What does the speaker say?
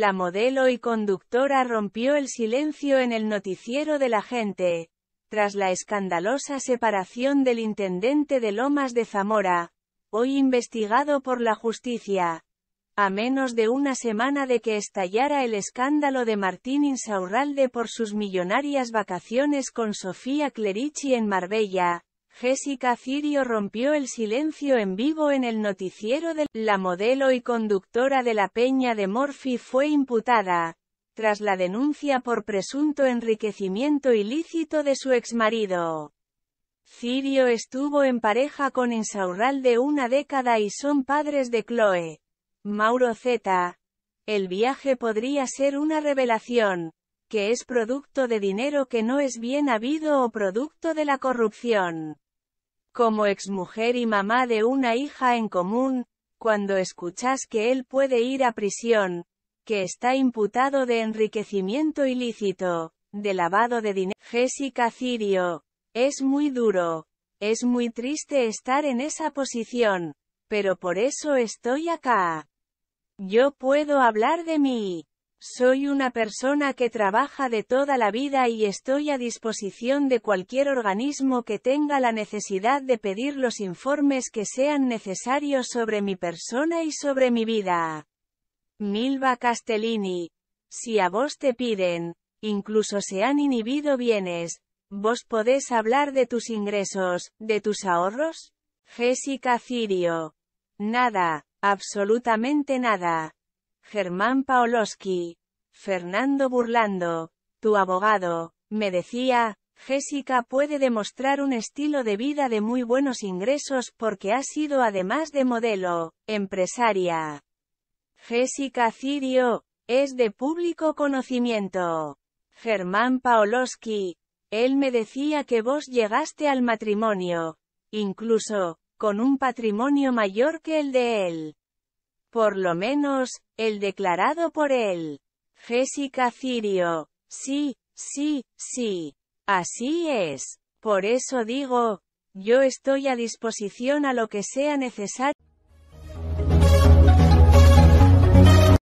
La modelo y conductora rompió el silencio en el noticiero de la gente, tras la escandalosa separación del intendente de Lomas de Zamora, hoy investigado por la justicia. A menos de una semana de que estallara el escándalo de Martín Insaurralde por sus millonarias vacaciones con Sofía Clerici en Marbella, Jessica Cirio rompió el silencio en vivo en el noticiero de la modelo y conductora de la peña de Morphy fue imputada, tras la denuncia por presunto enriquecimiento ilícito de su exmarido. Cirio estuvo en pareja con Insaurral de una década y son padres de Chloe. Mauro Z. El viaje podría ser una revelación, que es producto de dinero que no es bien habido o producto de la corrupción. Como exmujer y mamá de una hija en común, cuando escuchas que él puede ir a prisión, que está imputado de enriquecimiento ilícito, de lavado de dinero. Jessica Cirio, es muy duro, es muy triste estar en esa posición, pero por eso estoy acá. Yo puedo hablar de mí. Soy una persona que trabaja de toda la vida y estoy a disposición de cualquier organismo que tenga la necesidad de pedir los informes que sean necesarios sobre mi persona y sobre mi vida. Milva Castellini. Si a vos te piden, incluso se han inhibido bienes, vos podés hablar de tus ingresos, de tus ahorros? Jessica Cirio. Nada, absolutamente nada. Germán Paoloski, Fernando Burlando, tu abogado, me decía, Jessica puede demostrar un estilo de vida de muy buenos ingresos porque ha sido además de modelo, empresaria. Jessica Cirio, es de público conocimiento. Germán Paoloski, él me decía que vos llegaste al matrimonio, incluso, con un patrimonio mayor que el de él. Por lo menos, el declarado por él. Jessica Cirio. Sí, sí, sí. Así es. Por eso digo, yo estoy a disposición a lo que sea necesario.